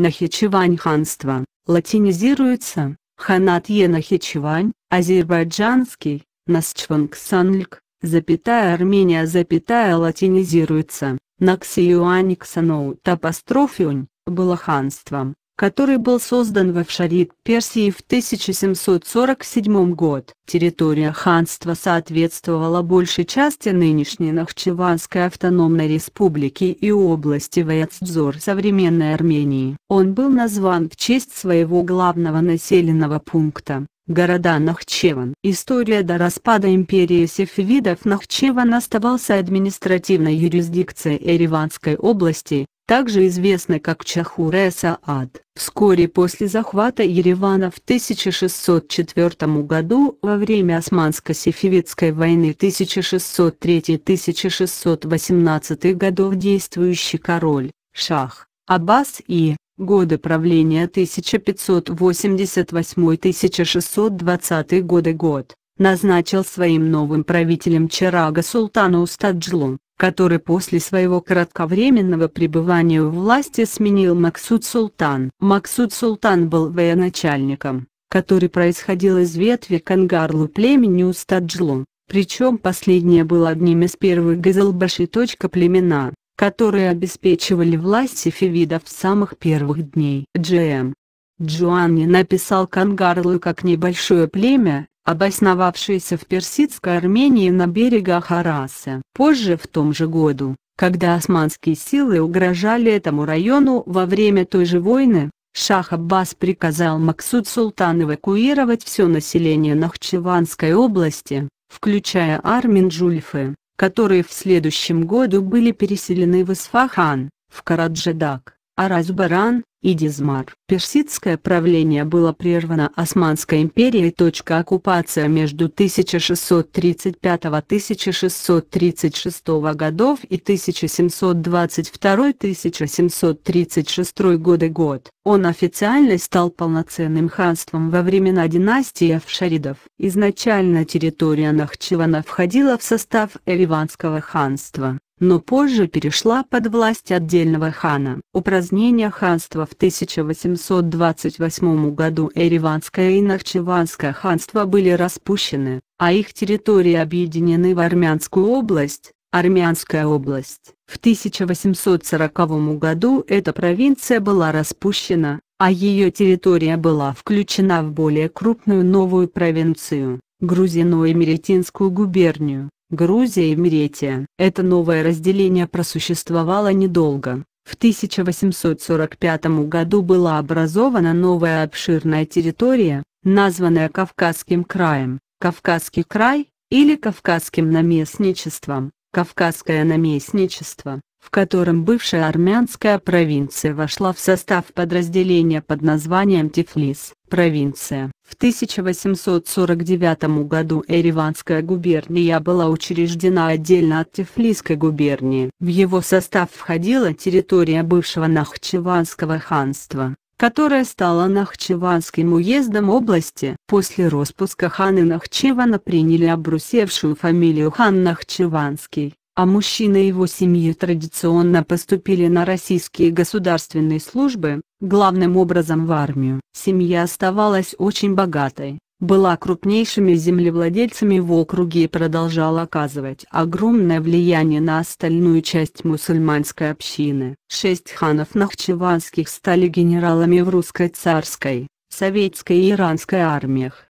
Нахичевань ханство, латинизируется, Ханатье Нахичевань, азербайджанский, Насчвангсанльк, запятая Армения запятая латинизируется, Наксиюаниксаноут апострофиунь, было ханством, который был создан в Акшарит Персии в 1747 год. Территория ханства соответствовала большей части нынешней Нахчеванской автономной республики и области Ваяцзор современной Армении. Он был назван в честь своего главного населенного пункта города Нахчеван. История до распада империи сефевидов Нахчеван оставался административной юрисдикцией Эриванской области, также известный как Чахуре-Саад. Вскоре после захвата Еревана в 1604 году во время Османско-Сефевидской войны 1603-1618 годов действующий король, Шах, Аббас и, годы правления 1588-1620 годы год, назначил своим новым правителем Чарага султана Устаджлу который после своего кратковременного пребывания у власти сменил Максуд Султан. Максуд Султан был военачальником, который происходил из ветви Кангарлу племени Устаджлу, причем последнее было одним из первых Газалбаши. Племена, которые обеспечивали власть фивидов с самых первых дней. Джем. Джоанни написал Кангарлу как небольшое племя, обосновавшиеся в персидской Армении на берегах Араса. Позже в том же году, когда османские силы угрожали этому району во время той же войны, Шах Аббас приказал Максуд Султан эвакуировать все население Нахчеванской области, включая армин Джульфы, которые в следующем году были переселены в Исфахан, в Караджедак. Аразбаран и Дизмар. Персидское правление было прервано Османской империей. Оккупация между 1635-1636 годов и 1722-1736 годы год. Он официально стал полноценным ханством во времена династии Афшаридов. Изначально территория Нахчивана входила в состав Эриванского ханства но позже перешла под власть отдельного хана. Упразднение ханства в 1828 году Эриванское и Нахчеванское ханства были распущены, а их территории объединены в Армянскую область, Армянская область. В 1840 году эта провинция была распущена, а ее территория была включена в более крупную новую провинцию, Грузино-Эмеретинскую губернию. Грузия и Меретия. Это новое разделение просуществовало недолго. В 1845 году была образована новая обширная территория, названная Кавказским краем, Кавказский край, или Кавказским наместничеством, Кавказское наместничество в котором бывшая армянская провинция вошла в состав подразделения под названием Тифлис. Провинция. В 1849 году Эриванская губерния была учреждена отдельно от Тифлисской губернии. В его состав входила территория бывшего Нахчеванского ханства которая стала Нахчеванским уездом области. После распуска ханы Нахчевана приняли обрусевшую фамилию хан Нахчеванский а мужчины его семьи традиционно поступили на российские государственные службы, главным образом в армию. Семья оставалась очень богатой, была крупнейшими землевладельцами в округе и продолжала оказывать огромное влияние на остальную часть мусульманской общины. Шесть ханов нахчеванских стали генералами в русской царской, советской и иранской армиях.